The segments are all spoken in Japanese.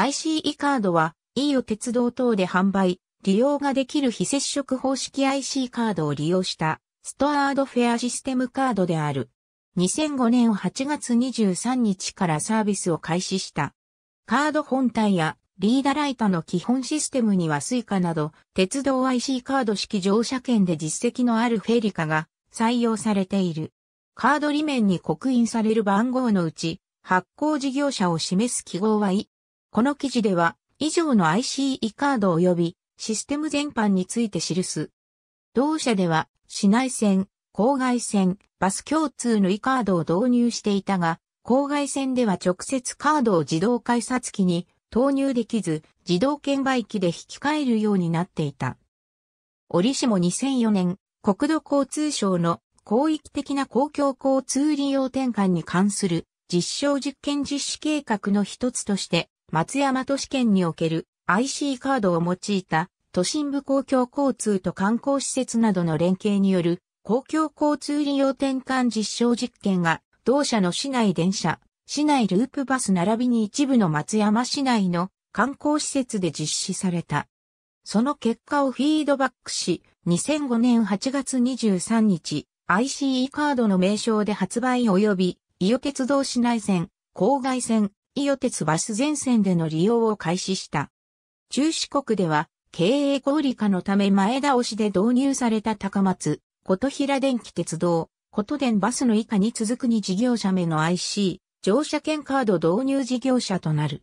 ICE カードは、EU 鉄道等で販売、利用ができる非接触方式 IC カードを利用した、ストアードフェアシステムカードである。2005年8月23日からサービスを開始した。カード本体やリーダライトの基本システムには Suica など、鉄道 IC カード式乗車券で実績のあるフェリカが採用されている。カード裏面に刻印される番号のうち、発行事業者を示す記号は E。この記事では、以上の ICE カード及びシステム全般について記す。同社では、市内線、郊外線、バス共通の e カードを導入していたが、郊外線では直接カードを自動改札機に投入できず、自動券売機で引き換えるようになっていた。折しも2004年、国土交通省の広域的な公共交通利用転換に関する実証実験実施計画の一つとして、松山都市圏における IC カードを用いた都心部公共交通と観光施設などの連携による公共交通利用転換実証実験が同社の市内電車、市内ループバス並びに一部の松山市内の観光施設で実施された。その結果をフィードバックし、2005年8月23日、ICE カードの名称で発売及び、伊予鉄道市内線、郊外線、伊予鉄バス全線での利用を開始した。中四国では、経営合理化のため前倒しで導入された高松、琴平電気鉄道、琴電バスの以下に続くに事業者目の IC、乗車券カード導入事業者となる。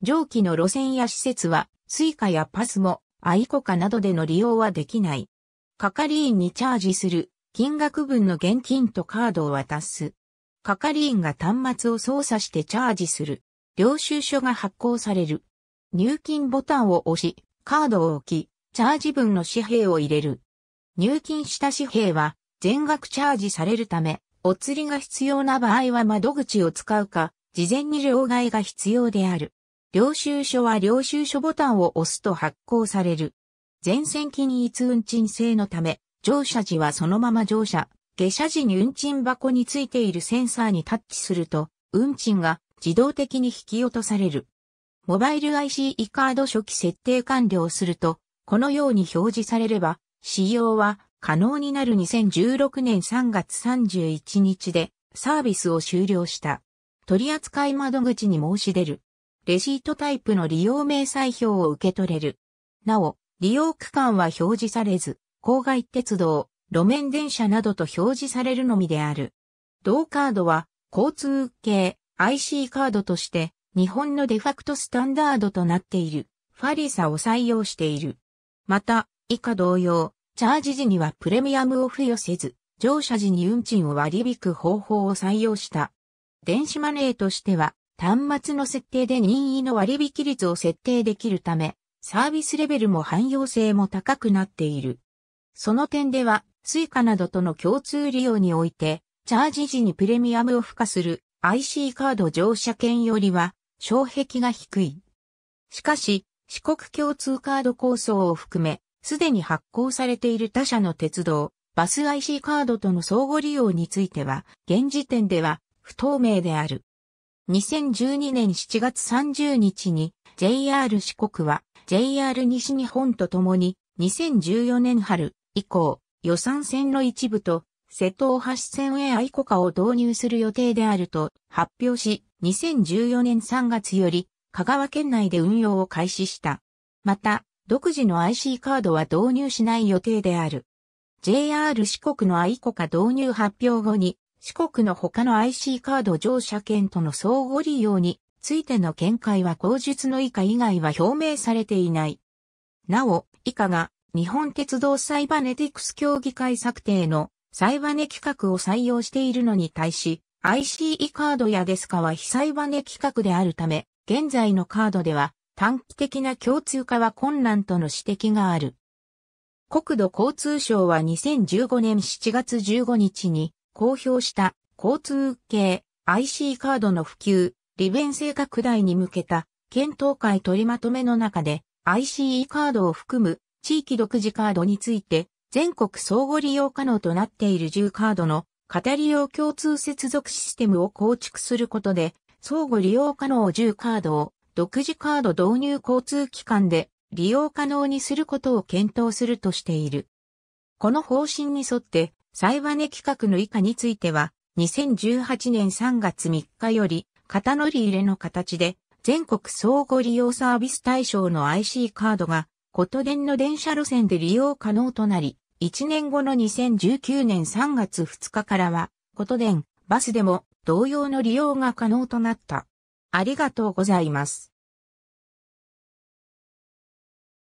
上記の路線や施設は、スイカやパスも、アイコカなどでの利用はできない。係員にチャージする、金額分の現金とカードを渡す。係員が端末を操作してチャージする。領収書が発行される。入金ボタンを押し、カードを置き、チャージ分の紙幣を入れる。入金した紙幣は全額チャージされるため、お釣りが必要な場合は窓口を使うか、事前に両替が必要である。領収書は領収書ボタンを押すと発行される。前線金一運賃制のため、乗車時はそのまま乗車、下車時に運賃箱についているセンサーにタッチすると、運賃が自動的に引き落とされる。モバイル IC e カード初期設定完了すると、このように表示されれば、使用は可能になる2016年3月31日でサービスを終了した。取扱窓口に申し出る。レシートタイプの利用明細表を受け取れる。なお、利用区間は表示されず、郊外鉄道、路面電車などと表示されるのみである。同カードは、交通系、IC カードとして日本のデファクトスタンダードとなっているファリサを採用している。また、以下同様、チャージ時にはプレミアムを付与せず、乗車時に運賃を割り引く方法を採用した。電子マネーとしては、端末の設定で任意の割引率を設定できるため、サービスレベルも汎用性も高くなっている。その点では、Suica などとの共通利用において、チャージ時にプレミアムを付加する IC カード乗車券よりは障壁が低い。しかし、四国共通カード構想を含め、すでに発行されている他社の鉄道、バス IC カードとの相互利用については、現時点では不透明である。2012年7月30日に JR 四国は JR 西日本とともに2014年春以降予算線の一部と瀬戸大橋線へ愛国カを導入する予定であると発表し、2014年3月より香川県内で運用を開始した。また、独自の IC カードは導入しない予定である。JR 四国の愛国カ導入発表後に、四国の他の IC カード乗車券との相互利用についての見解は口述の以下以外は表明されていない。なお、以下が日本鉄道サイバネティクス協議会策定のサイバネ規格を採用しているのに対し、ICE カードやデスカは非サイバネ規格であるため、現在のカードでは短期的な共通化は困難との指摘がある。国土交通省は2015年7月15日に公表した交通系 IC カードの普及、利便性拡大に向けた検討会取りまとめの中で ICE カードを含む地域独自カードについて全国相互利用可能となっている10カードの型利用共通接続システムを構築することで、相互利用可能10カードを独自カード導入交通機関で利用可能にすることを検討するとしている。この方針に沿って、裁判ネ企画の以下については、2018年3月3日より、型乗り入れの形で、全国相互利用サービス対象の IC カードがこと電の電車路線で利用可能となり、1年後の2019年3月2日からは、こと電、バスでも同様の利用が可能となった。ありがとうございます。